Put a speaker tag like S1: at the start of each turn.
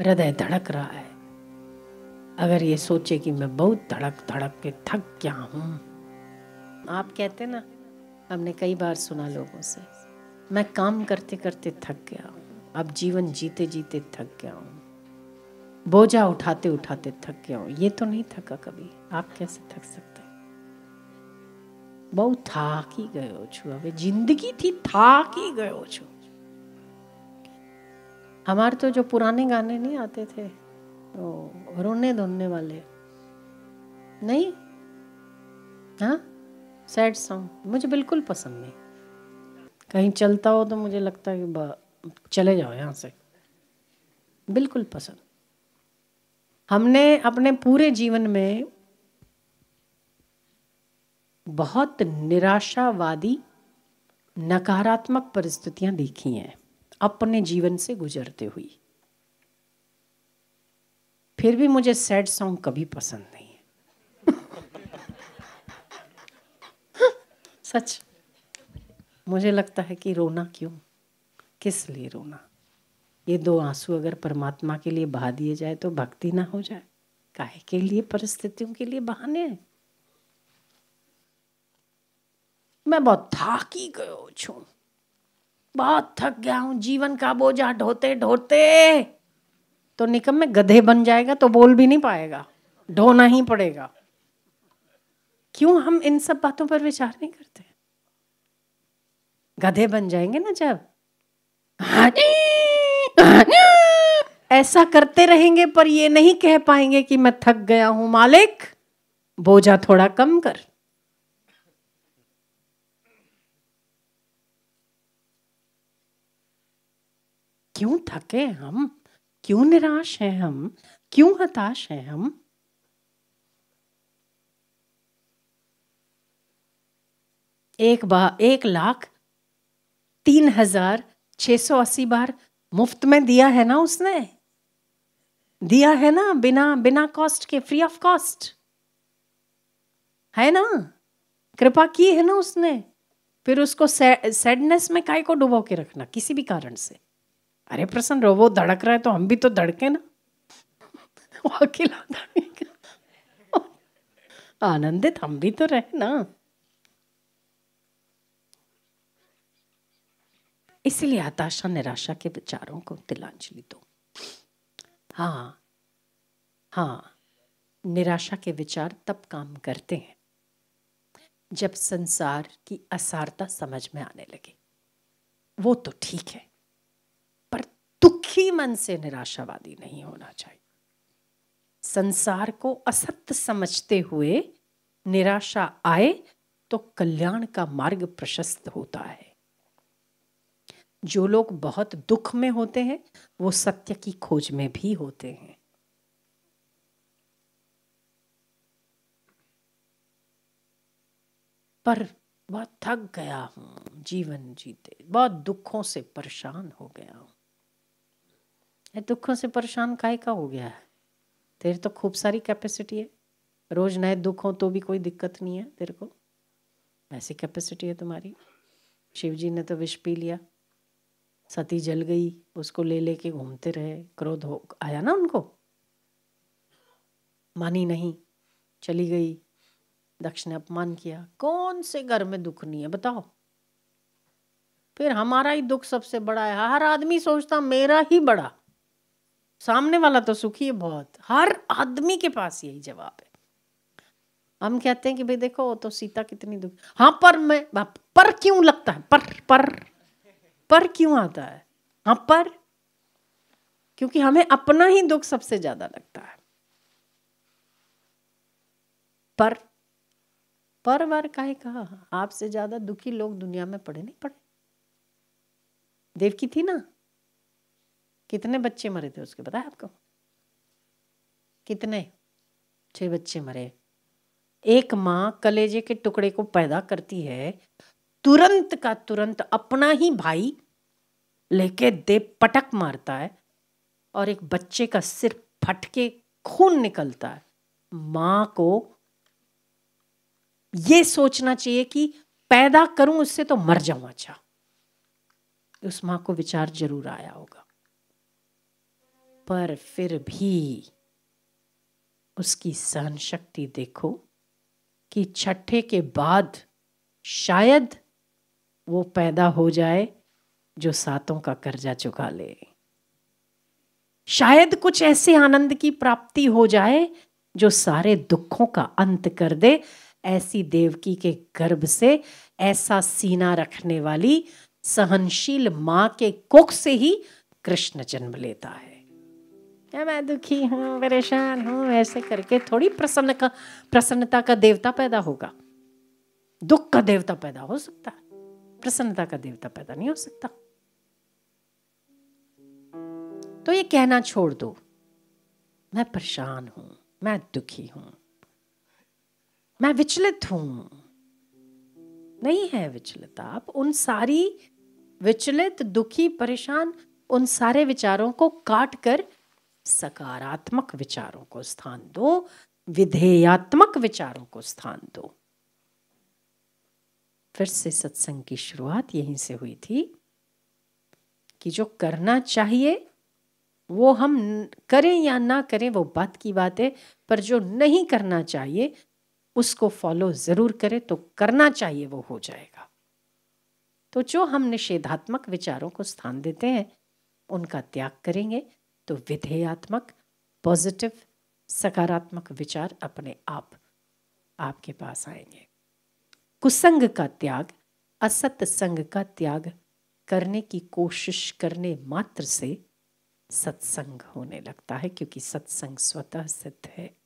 S1: हृदय धड़क रहा है अगर ये सोचे कि मैं बहुत धड़क धड़क के थक गया हूँ आप कहते ना हमने कई बार सुना लोगों से मैं काम करते करते थक गया हूँ अब जीवन जीते जीते थक गया हूँ बोझा उठाते उठाते थक गया हूँ ये तो नहीं थका कभी आप कैसे थक सकते बहुत थक ही गए छू अभी जिंदगी थी थक ही गए छू हमारे तो जो पुराने गाने नहीं आते थे वो तो रोने धोने वाले नहीं हाँ सैड सॉन्ग मुझे बिल्कुल पसंद नहीं कहीं चलता हो तो मुझे लगता है कि चले जाओ यहाँ से बिल्कुल पसंद हमने अपने पूरे जीवन में बहुत निराशावादी नकारात्मक परिस्थितियां देखी हैं अपने जीवन से गुजरते हुई फिर भी मुझे सैड सॉन्ग कभी पसंद नहीं है सच मुझे लगता है कि रोना क्यों किस लिए रोना ये दो आंसू अगर परमात्मा के लिए बहा दिए जाए तो भक्ति ना हो जाए काहे के लिए परिस्थितियों के लिए बहाने हैं मैं बहुत थाकी गयो छू बहुत थक गया हूँ जीवन का बोझा ढोते ढोते तो निकम में गधे बन जाएगा तो बोल भी नहीं पाएगा ढोना ही पड़ेगा क्यों हम इन सब बातों पर विचार नहीं करते गधे बन जाएंगे ना जब ऐसा करते रहेंगे पर ये नहीं कह पाएंगे कि मैं थक गया हूं मालिक बोझा थोड़ा कम कर क्यों थके हम क्यों निराश हैं हम क्यों हताश हैं हम एक बार एक लाख तीन हजार छ सौ अस्सी बार मुफ्त में दिया है ना उसने दिया है ना बिना बिना कॉस्ट के फ्री ऑफ कॉस्ट है ना कृपा की है ना उसने फिर उसको सैडनेस में काय को डुबो के रखना किसी भी कारण से अरे प्रसन्न रहो वो धड़क रहा है तो हम भी तो धड़के ना वो अकेला आनंदित हम भी तो रहे ना इसलिए हताशा निराशा के विचारों को तिलांजलि दो हाँ हाँ निराशा के विचार तब काम करते हैं जब संसार की असारता समझ में आने लगे वो तो ठीक है दुखी मन से निराशावादी नहीं होना चाहिए संसार को असत्य समझते हुए निराशा आए तो कल्याण का मार्ग प्रशस्त होता है जो लोग बहुत दुख में होते हैं वो सत्य की खोज में भी होते हैं पर बहुत थक गया हूं जीवन जीते बहुत दुखों से परेशान हो गया हूं ये दुखों से परेशान काय का हो गया है तेरे तो खूब सारी कैपेसिटी है रोज नए दुख हो तो भी कोई दिक्कत नहीं है तेरे को ऐसी कैपेसिटी है तुम्हारी शिव जी ने तो विष पी लिया सती जल गई उसको ले लेके घूमते रहे क्रोध हो आया ना उनको मानी नहीं चली गई दक्ष ने अपमान किया कौन से घर में दुख नहीं है बताओ फिर हमारा ही दुख सबसे बड़ा है हर आदमी सोचता मेरा ही बड़ा सामने वाला तो सुखी है बहुत हर आदमी के पास यही जवाब है हम कहते हैं कि भाई देखो तो सीता कितनी दुखी हाँ पर मैं हाँ, पर क्यों लगता है पर पर पर क्यों आता है हाँ पर क्योंकि हमें अपना ही दुख सबसे ज्यादा लगता है पर पर का ही कहा आपसे ज्यादा दुखी लोग दुनिया में पड़े नहीं पड़े देवकी थी ना कितने बच्चे मरे थे उसके पता है आपको कितने छह बच्चे मरे एक माँ कलेजे के टुकड़े को पैदा करती है तुरंत का तुरंत अपना ही भाई लेके दे पटक मारता है और एक बच्चे का सिर फटके खून निकलता है माँ को ये सोचना चाहिए कि पैदा करूं उससे तो मर जाऊं अच्छा उस माँ को विचार जरूर आया होगा पर फिर भी उसकी सहन शक्ति देखो कि छठे के बाद शायद वो पैदा हो जाए जो सातों का कर्जा चुका ले शायद कुछ ऐसे आनंद की प्राप्ति हो जाए जो सारे दुखों का अंत कर दे ऐसी देवकी के गर्भ से ऐसा सीना रखने वाली सहनशील मां के कुख से ही कृष्ण जन्म लेता है क्या मैं दुखी हूँ परेशान हूँ ऐसे करके थोड़ी प्रसन्न का प्रसन्नता का देवता पैदा होगा दुख का देवता पैदा हो सकता है प्रसन्नता का देवता पैदा नहीं हो सकता तो ये कहना छोड़ दो मैं परेशान हूं मैं दुखी हूं मैं विचलित हूं नहीं है विचलित आप उन सारी विचलित दुखी परेशान उन सारे विचारों को काट कर सकारात्मक विचारों को स्थान दो विधेयात्मक विचारों को स्थान दो फिर से सत्संग की शुरुआत यहीं से हुई थी कि जो करना चाहिए वो हम करें या ना करें वो बात की बात है पर जो नहीं करना चाहिए उसको फॉलो ज़रूर करें तो करना चाहिए वो हो जाएगा तो जो हम निषेधात्मक विचारों को स्थान देते हैं उनका त्याग करेंगे तो विधेयात्मक पॉजिटिव सकारात्मक विचार अपने आप आपके पास आएंगे कुसंग का त्याग असत संग का त्याग करने की कोशिश करने मात्र से सत्संग होने लगता है क्योंकि सत्संग स्वतः सिद्ध है